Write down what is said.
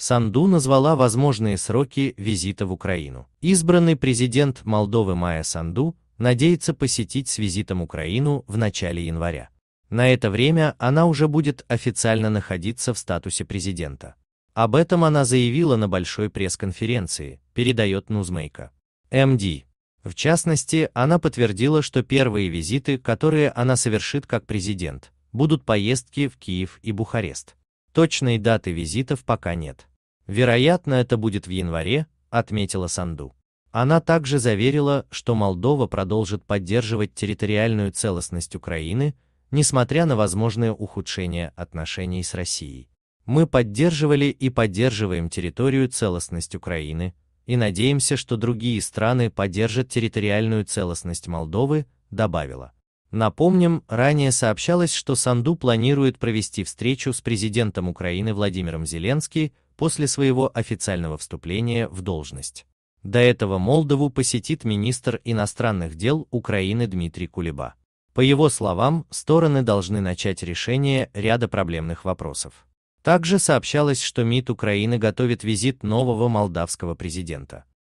Санду назвала возможные сроки визита в Украину. Избранный президент Молдовы Майя Санду надеется посетить с визитом Украину в начале января. На это время она уже будет официально находиться в статусе президента. Об этом она заявила на большой пресс-конференции, передает Нузмейка. МД. В частности, она подтвердила, что первые визиты, которые она совершит как президент, будут поездки в Киев и Бухарест. Точной даты визитов пока нет. Вероятно, это будет в январе, отметила Санду. Она также заверила, что Молдова продолжит поддерживать территориальную целостность Украины, несмотря на возможное ухудшение отношений с Россией. Мы поддерживали и поддерживаем территорию целостность Украины и надеемся, что другие страны поддержат территориальную целостность Молдовы, добавила. Напомним, ранее сообщалось, что Санду планирует провести встречу с президентом Украины Владимиром Зеленским после своего официального вступления в должность. До этого Молдову посетит министр иностранных дел Украины Дмитрий Кулеба. По его словам, стороны должны начать решение ряда проблемных вопросов. Также сообщалось, что МИД Украины готовит визит нового молдавского президента.